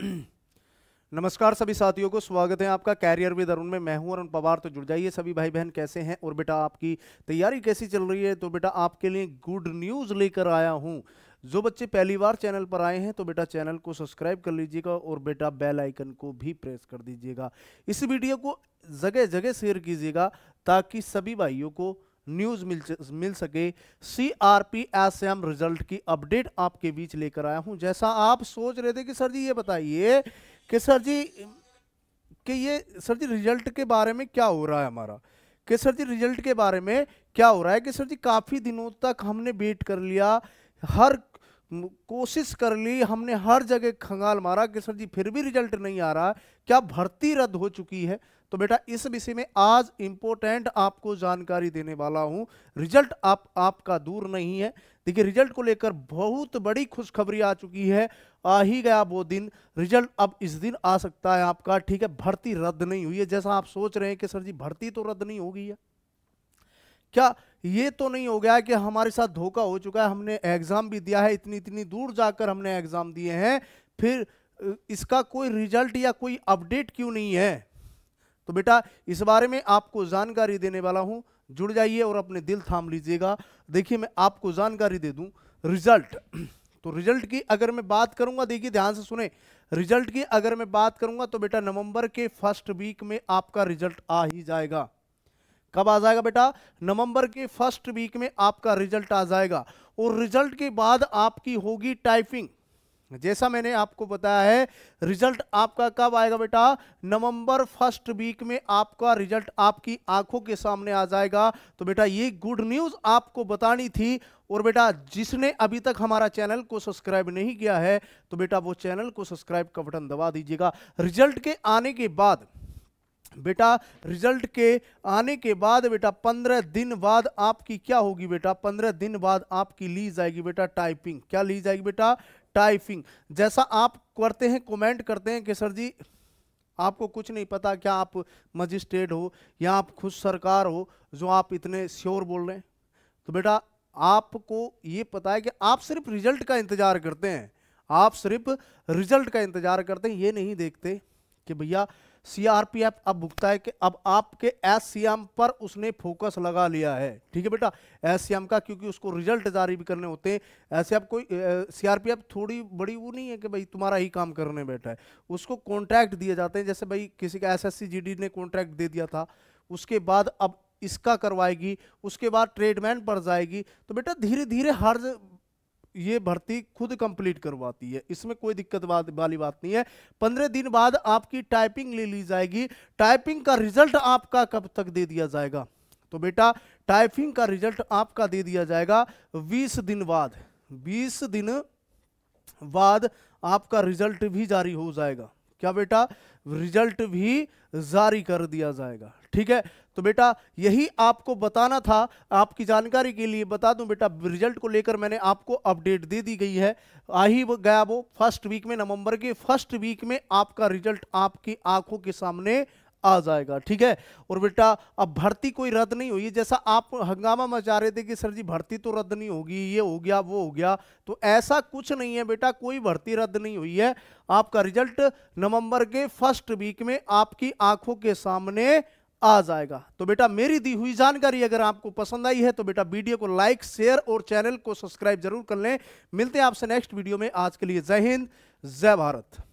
नमस्कार सभी साथियों को स्वागत है आपका कैरियर विद अरुण में मैं हूं अरुण पवार तो जुड़ जाइए सभी भाई बहन कैसे हैं और बेटा आपकी तैयारी कैसी चल रही है तो बेटा आपके लिए गुड न्यूज़ लेकर आया हूं जो बच्चे पहली बार चैनल पर आए हैं तो बेटा चैनल को सब्सक्राइब कर लीजिएगा और बेटा बेल आइकन को भी प्रेस कर दीजिएगा इस वीडियो को जगह जगह शेयर कीजिएगा ताकि सभी भाइयों को न्यूज़ मिल मिल सके C R P S M result की अपडेट आपके बीच लेकर आया हूं जैसा आप सोच रहे थे कि सर जी ये बताइए कि सर जी कि ये सर जी रिजल्ट के बारे में क्या हो रहा है हमारा कि सर जी रिजल्ट के बारे में क्या हो रहा है कि सर जी काफ़ी दिनों तक हमने वेट कर लिया हर कोशिश कर ली हमने हर जगह खंगाल मारा कि सर जी फिर भी रिजल्ट नहीं आ रहा क्या भर्ती रद्द हो चुकी है तो बेटा इस विषय में आज इंपोर्टेंट आपको जानकारी देने वाला हूं रिजल्ट आप आपका दूर नहीं है देखिए रिजल्ट को लेकर बहुत बड़ी खुशखबरी आ चुकी है आ ही गया वो दिन रिजल्ट अब इस दिन आ सकता है आपका ठीक है भर्ती रद्द नहीं हुई है जैसा आप सोच रहे हैं कि सर जी भर्ती तो रद्द नहीं होगी है क्या ये तो नहीं हो गया कि हमारे साथ धोखा हो चुका है हमने एग्जाम भी दिया है इतनी इतनी दूर जाकर हमने एग्जाम दिए हैं फिर इसका कोई रिजल्ट या कोई अपडेट क्यों नहीं है तो बेटा इस बारे में आपको जानकारी देने वाला हूं जुड़ जाइए और अपने दिल थाम लीजिएगा देखिए मैं आपको जानकारी दे दूं रिजल्ट तो रिजल्ट की अगर मैं बात करूंगा देखिए ध्यान से सुने रिजल्ट की अगर मैं बात करूंगा तो बेटा नवंबर के फर्स्ट वीक में आपका रिजल्ट आ ही जाएगा कब आ जाएगा बेटा नवंबर के फर्स्ट वीक में आपका रिजल्ट आ जाएगा और रिजल्ट के बाद आपकी होगी टाइपिंग जैसा मैंने आपको बताया है रिजल्ट आपका कब आएगा बेटा नवंबर फर्स्ट वीक में आपका रिजल्ट आपकी आंखों के सामने आ जाएगा तो बेटा ये गुड न्यूज़ आपको बतानी थी और बेटा जिसने अभी तक हमारा चैनल को सब्सक्राइब नहीं किया है तो बेटा वो चैनल को सब्सक्राइब का बटन दबा दीजिएगा रिजल्ट के आने के बाद बेटा रिजल्ट के आने के बाद बेटा पंद्रह दिन बाद आपकी क्या होगी बेटा पंद्रह दिन बाद आपकी ली जाएगी बेटा टाइपिंग क्या ली जाएगी बेटा टाइपिंग जैसा आप करते हैं कमेंट करते हैं कि सर जी आपको कुछ नहीं पता क्या आप मजिस्ट्रेट हो या आप खुद सरकार हो जो आप इतने श्योर बोल रहे हैं तो बेटा आपको ये पता है कि आप सिर्फ रिजल्ट का इंतज़ार करते हैं आप सिर्फ रिजल्ट का इंतज़ार करते हैं ये नहीं देखते कि भैया सीआरपीएफ अब भुगता है कि अब आपके एस पर उसने फोकस लगा लिया है ठीक है बेटा एस का क्योंकि उसको रिजल्ट जारी भी करने होते हैं ऐसे आप कोई सीआरपीएफ थोड़ी बड़ी वो नहीं है कि भाई तुम्हारा ही काम करने बैठा है उसको कॉन्ट्रैक्ट दिए जाते हैं जैसे भाई किसी का एस एस ने कॉन्ट्रैक्ट दे दिया था उसके बाद अब इसका करवाएगी उसके बाद ट्रेडमैन पर जाएगी तो बेटा धीरे धीरे हर ये भर्ती खुद कंप्लीट करवाती है इसमें कोई दिक्कत वाली बात नहीं है पंद्रह दिन बाद आपकी टाइपिंग ले ली जाएगी टाइपिंग का रिजल्ट आपका कब तक दे दिया जाएगा तो बेटा टाइपिंग का रिजल्ट आपका दे दिया जाएगा बीस दिन बाद बीस दिन बाद आपका रिजल्ट भी जारी हो जाएगा क्या बेटा रिजल्ट भी जारी कर दिया जाएगा ठीक है तो बेटा यही आपको बताना था आपकी जानकारी के लिए बता दूं बेटा रिजल्ट को लेकर मैंने आपको अपडेट दे दी गई है आ ही वो गया वो फर्स्ट वीक में नवंबर के फर्स्ट वीक में आपका रिजल्ट आपकी आंखों के सामने आ जाएगा ठीक है और बेटा अब भर्ती कोई रद्द नहीं हुई जैसा आप हंगामा मचा रहे थे कि सर जी भर्ती तो रद्द नहीं होगी ये हो गया वो हो गया तो ऐसा कुछ नहीं है बेटा कोई भर्ती रद्द नहीं हुई है आपका रिजल्ट नवंबर के फर्स्ट वीक में आपकी आंखों के सामने आ जाएगा तो बेटा मेरी दी हुई जानकारी अगर आपको पसंद आई है तो बेटा वीडियो को लाइक शेयर और चैनल को सब्सक्राइब जरूर कर लें मिलते हैं आपसे नेक्स्ट वीडियो में आज के लिए जय हिंद जय भारत